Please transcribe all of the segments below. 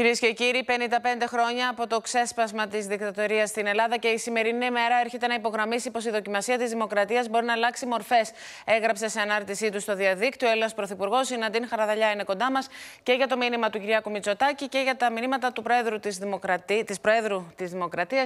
Κυρίες και κύριοι, 55 χρόνια από το ξέσπασμα της δικτατορίας στην Ελλάδα και η σημερινή μέρα έρχεται να υπογραμμίσει πως η δοκιμασία της δημοκρατίας μπορεί να αλλάξει μορφές. Έγραψε σε ανάρτησή του στο διαδίκτυο Έλληνας Πρωθυπουργός. Η Ναντίν Χαραδαλιά είναι κοντά μας και για το μήνυμα του Κυριάκου Μητσοτάκη και για τα μηνύματα του Προέδρου της Δημοκρατία της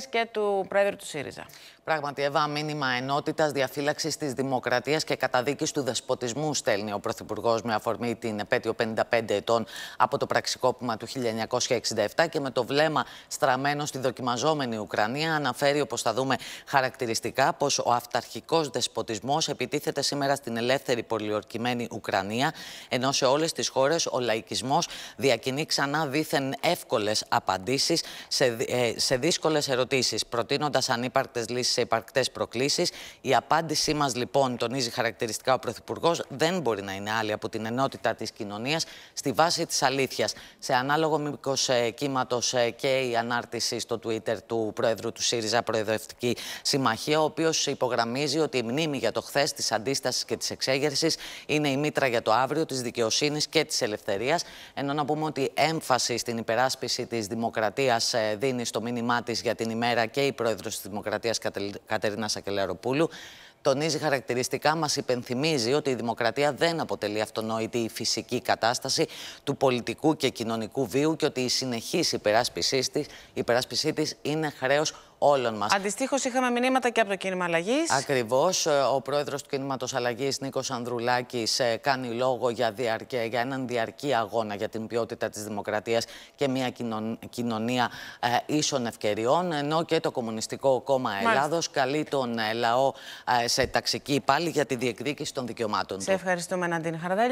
και του Προέδρου του ΣΥΡΙΖΑ. Πράγματι, Εύα, μήνυμα ενότητας, διαφύλαξης της δημοκρατίας και καταδίκης του δεσποτισμού στέλνει ο Πρωθυπουργός με αφορμή την επέτειο 55 ετών από το πραξικόπημα του 1900. 1967 και με το βλέμμα στραμμένο στη δοκιμαζόμενη Ουκρανία αναφέρει, όπως θα δούμε χαρακτηριστικά, πως ο αυταρχικός δεσποτισμός επιτίθεται σήμερα στην ελεύθερη πολιορκημένη Ουκρανία, ενώ σε όλες τις χώρες ο λαϊκισμός διακινεί ξανά δίθεν εύκολες απαντήσεις σε, ε, σε δύσκολες ερωτήσεις, προτείνοντας ανύπαρκτες λύσεις σε υπαρκτές προκλήσεις. Η απάντησή μας λοιπόν, τονίζει χαρακτηριστικά ο Πρωθυπουργός, δεν μπορεί να είναι άλλη από την ενότητα της κοινωνίας στη βάση της αλήθειας. Σε ανάλογο μήκο δίσκος ε, κύματος ε, και η ανάρτηση στο Twitter του Πρόεδρου του ΣΥΡΙΖΑ Προεδρευτική Συμμαχία, ο οποίος υπογραμμίζει ότι η μνήμη για το χθες της αντίστασης και της εξέγερσης είναι η μήτρα για το αύριο της δικαιοσύνης και της ελευθερίας, ενώ να πούμε ότι έμφαση στην υπεράσπιση της δημοκρατίας ε, δίνει στο μήνυμά της για την ημέρα και η Πρόεδρος της Δημοκρατίας Κατερίνα Σακελαροπούλου, τονίζει χαρακτηριστικά, μας υπενθυμίζει ότι η δημοκρατία δεν αποτελεί αυτονόητη η φυσική κατάσταση του πολιτικού και κοινωνικού βίου και ότι η συνεχής υπεράσπισή της υπεράσπισή της είναι χρέος όλων μας. Αντιστοίχως, είχαμε μηνύματα και από το κίνημα αλλαγής. Ακριβώς. Ε, ο πρόεδρος του κίνηματο αλλαγής, Νίκος Ανδρουλάκης, ε, κάνει λόγο για, για έναν διαρκή αγώνα για την ποιότητα της δημοκρατίας και μια κοινωνία ε, ίσων ευκαιριών. Ενώ και το Κομμουνιστικό Κόμμα Ελλάδος καλεί τον λαό σε ταξική πάλι για τη διεκδίκηση των δικαιωμάτων. Σε ευχαριστούμε, Ναντίν Χαρδέλια.